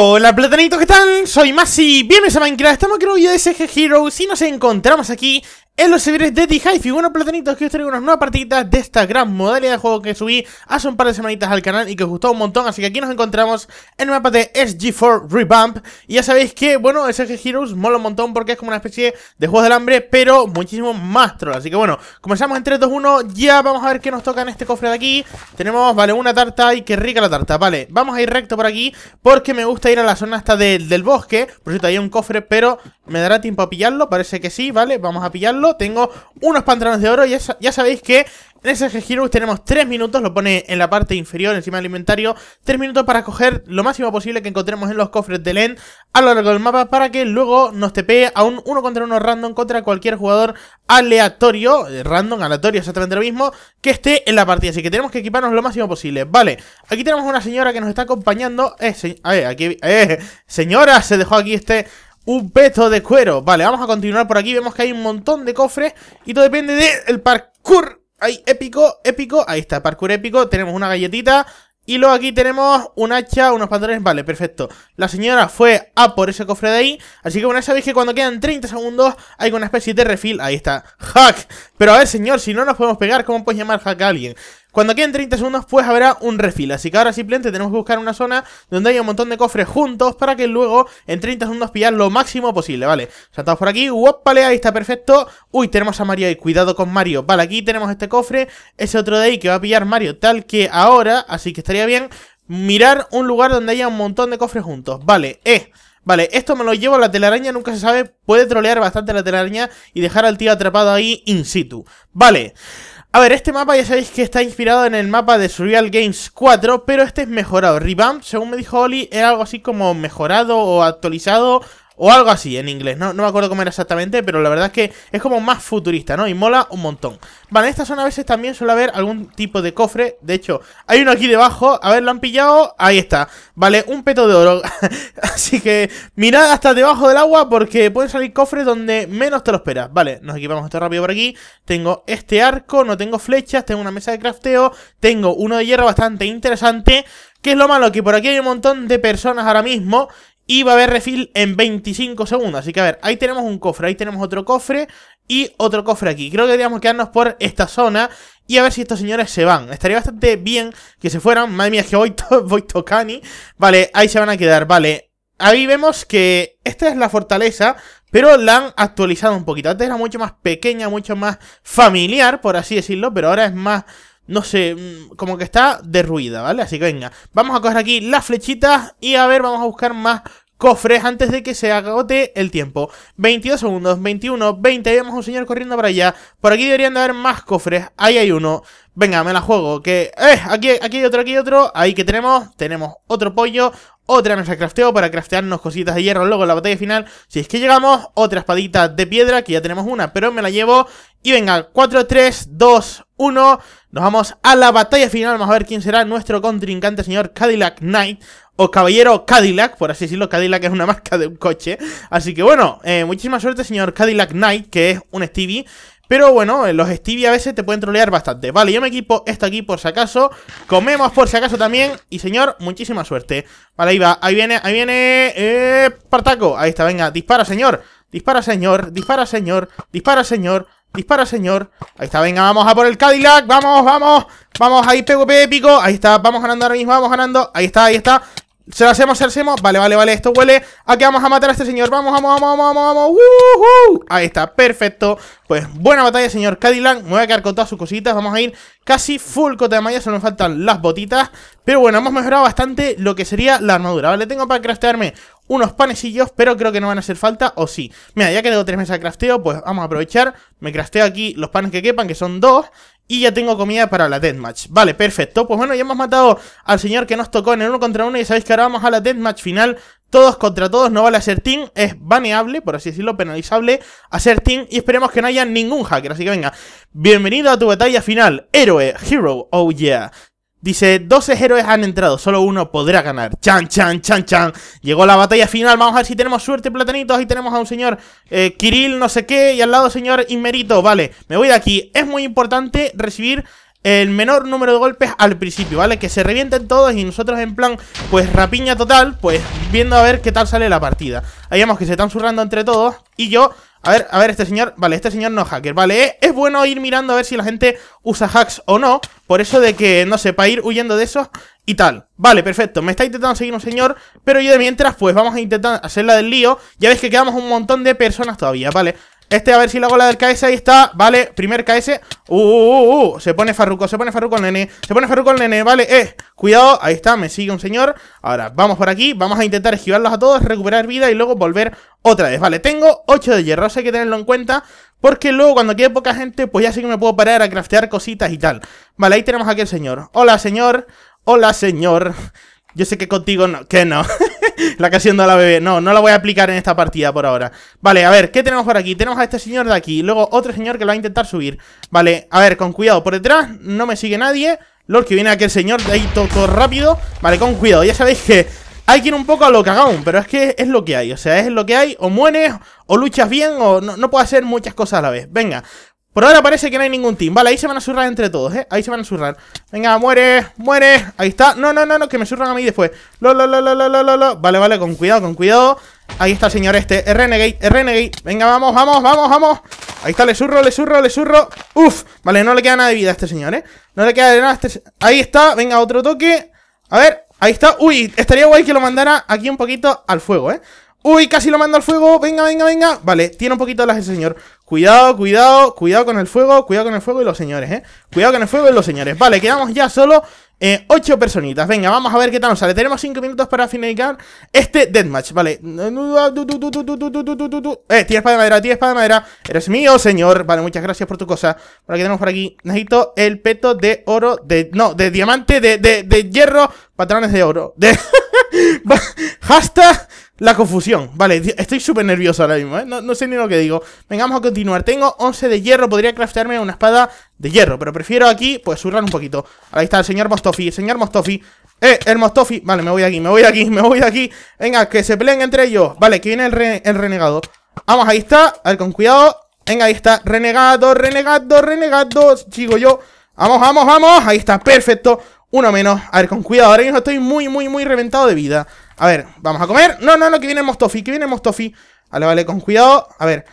Hola platanitos, ¿qué tal? Soy Masi, bienvenidos a Minecraft, estamos aquí en un video de SG Heroes y nos encontramos aquí en los servidores de d Y bueno platanitos, que os traigo unas nuevas partiditas de esta gran modalidad de juego que subí hace un par de semanitas al canal y que os gustó un montón, así que aquí nos encontramos en el mapa de SG4 Rebump y ya sabéis que, bueno, SG Heroes mola un montón porque es como una especie de juego del hambre, pero muchísimo más troll, así que bueno, comenzamos en 3, 2, 1, ya vamos a ver qué nos toca en este cofre de aquí, tenemos, vale, una tarta y qué rica la tarta, vale, vamos a ir recto por aquí porque me gusta ir a la zona hasta del bosque, por cierto, hay un cofre, pero me dará tiempo a pillarlo, parece que sí, vale, vamos a pillarlo tengo unos pantalones de oro. Ya, ya sabéis que en ese Heroes tenemos 3 minutos, lo pone en la parte inferior, encima del inventario. 3 minutos para coger lo máximo posible que encontremos en los cofres de end a lo largo del mapa para que luego nos tepee a un 1 contra 1 random contra cualquier jugador aleatorio, eh, random, aleatorio, exactamente lo mismo, que esté en la partida. Así que tenemos que equiparnos lo máximo posible. Vale, aquí tenemos una señora que nos está acompañando. Eh, eh aquí, eh, señora, se dejó aquí este un peto de cuero. Vale, vamos a continuar por aquí. Vemos que hay un montón de cofres. Y todo depende del parkour. Hay épico, épico. Ahí está, parkour épico. Tenemos una galletita. Y luego aquí tenemos un hacha, unos pantalones, vale, perfecto. La señora fue a por ese cofre de ahí, así que bueno, sabéis que cuando quedan 30 segundos hay una especie de refill, ahí está, hack. Pero a ver señor, si no nos podemos pegar, ¿cómo puedes llamar hack a alguien? Cuando queden 30 segundos, pues habrá un refill. Así que ahora simplemente tenemos que buscar una zona donde haya un montón de cofres juntos para que luego en 30 segundos pillar lo máximo posible, ¿vale? Saltamos por aquí, ¡wopale! Ahí está perfecto. Uy, tenemos a Mario ahí, cuidado con Mario. Vale, aquí tenemos este cofre, ese otro de ahí que va a pillar Mario tal que ahora, así que estaría bien mirar un lugar donde haya un montón de cofres juntos. Vale, eh... Vale, esto me lo llevo a la telaraña, nunca se sabe, puede trolear bastante la telaraña y dejar al tío atrapado ahí in situ. Vale, a ver, este mapa ya sabéis que está inspirado en el mapa de Surreal Games 4, pero este es mejorado. Revamp, según me dijo Oli, era algo así como mejorado o actualizado, o algo así en inglés, no, no me acuerdo cómo era exactamente, pero la verdad es que es como más futurista, ¿no? Y mola un montón. Vale, en esta zona a veces también suele haber algún tipo de cofre. De hecho, hay uno aquí debajo. A ver, lo han pillado. Ahí está. Vale, un peto de oro. así que mirad hasta debajo del agua porque pueden salir cofres donde menos te lo esperas. Vale, nos equipamos esto rápido por aquí. Tengo este arco, no tengo flechas, tengo una mesa de crafteo, tengo uno de hierro bastante interesante. ¿Qué es lo malo? Que por aquí hay un montón de personas ahora mismo y va a haber refill en 25 segundos. Así que a ver, ahí tenemos un cofre, ahí tenemos otro cofre y otro cofre aquí. Creo que deberíamos quedarnos por esta zona y a ver si estos señores se van. Estaría bastante bien que se fueran. Madre mía, es que voy, voy tocani. Vale, ahí se van a quedar, vale. Ahí vemos que esta es la fortaleza, pero la han actualizado un poquito. Antes era mucho más pequeña, mucho más familiar, por así decirlo, pero ahora es más no sé, mm, como que está derruida, ¿vale? Así que venga, vamos a coger aquí las flechitas y a ver, vamos a buscar más cofres antes de que se agote el tiempo. 22 segundos, 21, 20, ahí vemos un señor corriendo para allá. Por aquí deberían de haber más cofres, ahí hay uno. Venga, me la juego, que... ¡Eh! Aquí, aquí hay otro, aquí hay otro, ahí que tenemos, tenemos otro pollo, otra mesa de crafteo para craftearnos cositas de hierro luego en la batalla final. Si es que llegamos, otra espadita de piedra, que ya tenemos una, pero me la llevo. Y venga, 4, 3, 2, uno, Nos vamos a la batalla final. Vamos a ver quién será nuestro contrincante, señor Cadillac Knight. O caballero Cadillac, por así decirlo. Cadillac es una marca de un coche. Así que bueno, eh, muchísima suerte, señor Cadillac Knight, que es un Stevie. Pero bueno, eh, los Stevie a veces te pueden trolear bastante. Vale, yo me equipo esto aquí por si acaso. Comemos por si acaso también. Y señor, muchísima suerte. Vale, ahí va. Ahí viene, ahí viene. Eh, Partaco. Ahí está, venga. Dispara, señor. Dispara, señor. Dispara, señor. Dispara, señor. Dispara, señor. Ahí está, venga, vamos a por el Cadillac. Vamos, vamos. Vamos, ahí pego, épico. Ahí está, vamos ganando ahora mismo, vamos ganando. Ahí está, ahí está. Se lo hacemos, se lo hacemos. Vale, vale, vale. Esto huele a qué vamos a matar a este señor. Vamos, vamos, vamos, vamos, vamos. Ahí está, perfecto. Pues buena batalla, señor Cadillac. Me voy a quedar con todas sus cositas. Vamos a ir casi full cota de malla. Solo nos faltan las botitas. Pero bueno, hemos mejorado bastante lo que sería la armadura. Vale, tengo para craftearme unos panecillos, pero creo que no van a hacer falta, o sí. Mira, ya que tengo tres meses de crafteo, pues vamos a aprovechar. Me crafteo aquí los panes que quepan, que son dos. Y ya tengo comida para la deathmatch. Vale, perfecto. Pues bueno, ya hemos matado al señor que nos tocó en el uno contra uno. Y sabéis que ahora vamos a la deathmatch final. Todos contra todos, no vale hacer team. Es baneable, por así decirlo, penalizable hacer team. Y esperemos que no haya ningún hacker. Así que venga, bienvenido a tu batalla final, héroe, hero, oh yeah. Dice, 12 héroes han entrado, solo uno podrá ganar. Chan, chan, chan, chan. Llegó la batalla final, vamos a ver si tenemos suerte, platanitos. Ahí tenemos a un señor eh, Kirill, no sé qué, y al lado señor Inmerito. Vale, me voy de aquí. Es muy importante recibir el menor número de golpes al principio, ¿vale? Que se revienten todos y nosotros en plan, pues rapiña total, pues viendo a ver qué tal sale la partida. Ahí vemos que se están surrando entre todos y yo a ver, a ver, este señor, vale, este señor no hacker, vale, eh, es bueno ir mirando a ver si la gente usa hacks o no, por eso de que, no sé, para ir huyendo de eso y tal. Vale, perfecto, me está intentando seguir un señor, pero yo de mientras, pues vamos a intentar hacer la del lío, ya ves que quedamos un montón de personas todavía, vale. Este, a ver si la hago del KS, ahí está, vale, primer KS uh uh, uh, uh, uh, se pone Farruco, se pone Farruco el nene Se pone Farruco el nene, vale, eh, cuidado, ahí está, me sigue un señor Ahora, vamos por aquí, vamos a intentar esquivarlos a todos, recuperar vida y luego volver otra vez Vale, tengo 8 de hierro, eso hay que tenerlo en cuenta Porque luego cuando quede poca gente, pues ya sé que me puedo parar a craftear cositas y tal Vale, ahí tenemos aquí al señor Hola, señor, hola, señor Yo sé que contigo no, que no la que haciendo a la bebé. No, no la voy a aplicar en esta partida por ahora. Vale, a ver, ¿qué tenemos por aquí? Tenemos a este señor de aquí, luego otro señor que lo va a intentar subir. Vale, a ver, con cuidado. Por detrás no me sigue nadie. Lord, que viene aquel señor de ahí todo, rápido. Vale, con cuidado. Ya sabéis que hay que ir un poco a lo cagón, pero es que es lo que hay. O sea, es lo que hay. O mueres, o luchas bien, o no, puedo hacer muchas cosas a la vez. Venga, por ahora parece que no hay ningún team. Vale, ahí se van a surrar entre todos, ¿eh? Ahí se van a surrar. Venga, muere, muere. Ahí está. No, no, no, no, que me surran a mí después. Lo, lo, lo, lo, lo, lo, lo. Vale, vale, con cuidado, con cuidado. Ahí está el señor este. Renegade, Renegade. Venga, vamos, vamos, vamos, vamos. Ahí está, le surro, le surro, le surro. Uf, vale, no le queda nada de vida a este señor, ¿eh? No le queda de nada a este... Ahí está, venga, otro toque. A ver, ahí está. Uy, estaría guay que lo mandara aquí un poquito al fuego, ¿eh? Uy, casi lo mando al fuego. Venga, venga, venga. Vale, tiene un poquito de las el señor. Cuidado, cuidado, cuidado con el fuego, cuidado con el fuego y los señores, ¿eh? Cuidado con el fuego y los señores. Vale, quedamos ya solo eh, ocho personitas. Venga, vamos a ver qué tal nos sale. Tenemos cinco minutos para finalizar este deathmatch, vale. Eh, tía espada de madera, tía espada de madera. Eres mío, señor. Vale, muchas gracias por tu cosa. Por aquí tenemos por aquí. Necesito el peto de oro, de... No, de diamante, de, de, de hierro, patrones de oro. De... Hasta... La confusión. Vale, estoy súper nervioso ahora mismo, ¿eh? No, sé ni lo que digo. Venga, vamos a continuar. Tengo 11 de hierro. Podría craftarme una espada de hierro. Pero prefiero aquí, pues, surrar un poquito. Ahí está el señor Mostofi. El señor Mostofi. ¡Eh! El Mostofi. Vale, me voy aquí, me voy aquí, me voy de aquí. Venga, que se peleen entre ellos. Vale, que viene el, el renegado. Vamos, ahí está. A ver, con cuidado. Venga, ahí está. Renegado, renegado, renegado. Sigo yo. Vamos, vamos, vamos. Ahí está. Perfecto. Uno menos. A ver, con cuidado. Ahora mismo estoy muy, muy, muy reventado de vida. A ver, vamos a comer. No, no, no, que viene Mostofi, que viene Mostofi. Vale, vale, con cuidado. A ver.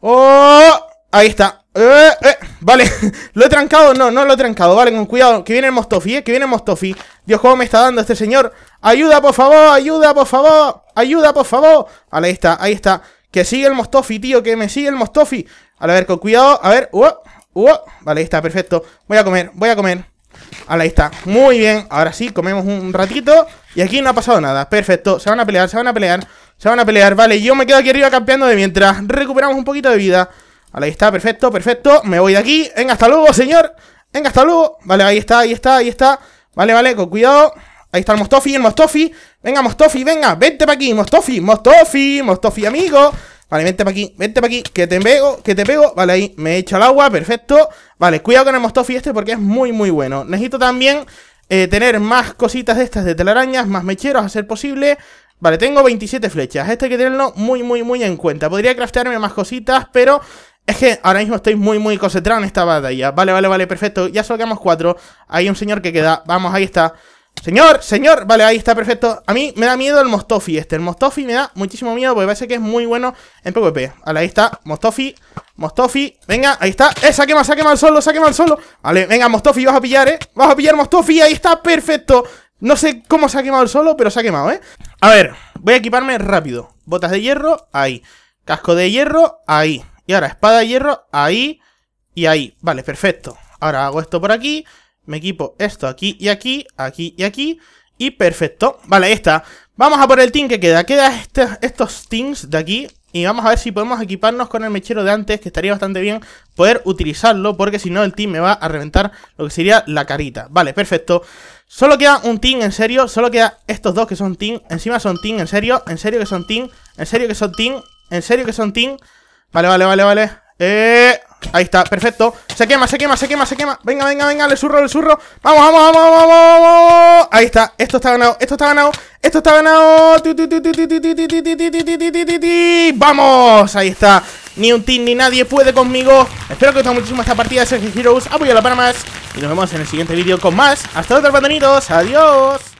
¡Oh! Ahí está. Eh, eh, vale, ¿lo he trancado? No, no lo he trancado. Vale, con cuidado. Que viene Mostofi, eh, que viene Mostofi. Dios, cómo me está dando este señor. Ayuda, por favor, ayuda, por favor. Ayuda, por favor. Vale, ahí está, ahí está. Que sigue el Mostofi, tío, que me sigue el Mostofi. a ver, con cuidado. A ver. Uh, uh. Vale, ahí está, perfecto. Voy a comer, voy a comer. ahí está. Muy bien. Ahora sí, comemos un ratito. Y aquí no ha pasado nada. Perfecto. Se van a pelear, se van a pelear. Se van a pelear. Vale, yo me quedo aquí arriba campeando de mientras. Recuperamos un poquito de vida. Vale, ahí está. Perfecto, perfecto. Me voy de aquí. Venga, hasta luego, señor. Venga, hasta luego. Vale, ahí está, ahí está, ahí está. Vale, vale, con cuidado. Ahí está el Mostofi, el Mostofi. Venga, Mostofi, venga, vente para aquí, Mostofi, Mostofi, Mostofi, amigo. Vale, vente para aquí, vente para aquí, que te pego, que te pego. Vale, ahí me he hecho al agua, perfecto. Vale, cuidado con el Mostofi este porque es muy, muy bueno. Necesito también eh, tener más cositas de estas de telarañas, más mecheros a ser posible. Vale, tengo 27 flechas. Este hay que tenerlo muy, muy, muy en cuenta. Podría craftearme más cositas, pero es que ahora mismo estoy muy, muy concentrado en esta batalla. Vale, vale, vale, perfecto. Ya solo cuatro. Hay un señor que queda. Vamos, ahí está. Señor, señor, vale, ahí está perfecto. A mí me da miedo el Mostofi este. El Mostofi me da muchísimo miedo porque parece que es muy bueno en PvP. Vale, ahí está. Mostofi, Mostofi. Venga, ahí está. Eh, saque más, saque mal solo, saque mal solo. Vale, venga, Mostofi, vas a pillar, eh. Vas a pillar Mostofi, ahí está, perfecto. No sé cómo se ha quemado el solo, pero se ha quemado, ¿eh? A ver, voy a equiparme rápido. Botas de hierro, ahí. Casco de hierro, ahí. Y ahora espada de hierro, ahí y ahí. Vale, perfecto. Ahora hago esto por aquí. Me equipo esto aquí y aquí, aquí y aquí. Y perfecto. Vale, ahí está. Vamos a por el team que queda. Quedan este, estos teams de aquí. Y vamos a ver si podemos equiparnos con el mechero de antes, que estaría bastante bien poder utilizarlo, porque si no el team me va a reventar lo que sería la carita. Vale, perfecto. Solo queda un team, en serio, solo queda estos dos que son team. Encima son team, en serio, en serio que son team, en serio que son team, en serio que son team. Vale, vale, vale, vale. Eh... Ahí está, perfecto Se quema, se quema, se quema, se quema Venga, venga, venga, le zurro, le zurro Vamos, vamos, vamos, vamos, Ahí está, esto está ganado, esto está ganado Esto está ganado Vamos, ahí está Ni un team ni nadie puede conmigo Espero que os gustado muchísimo esta partida de Sergio Heroes Apoyadla para más Y nos vemos en el siguiente vídeo con más Hasta luego, pantanitos adiós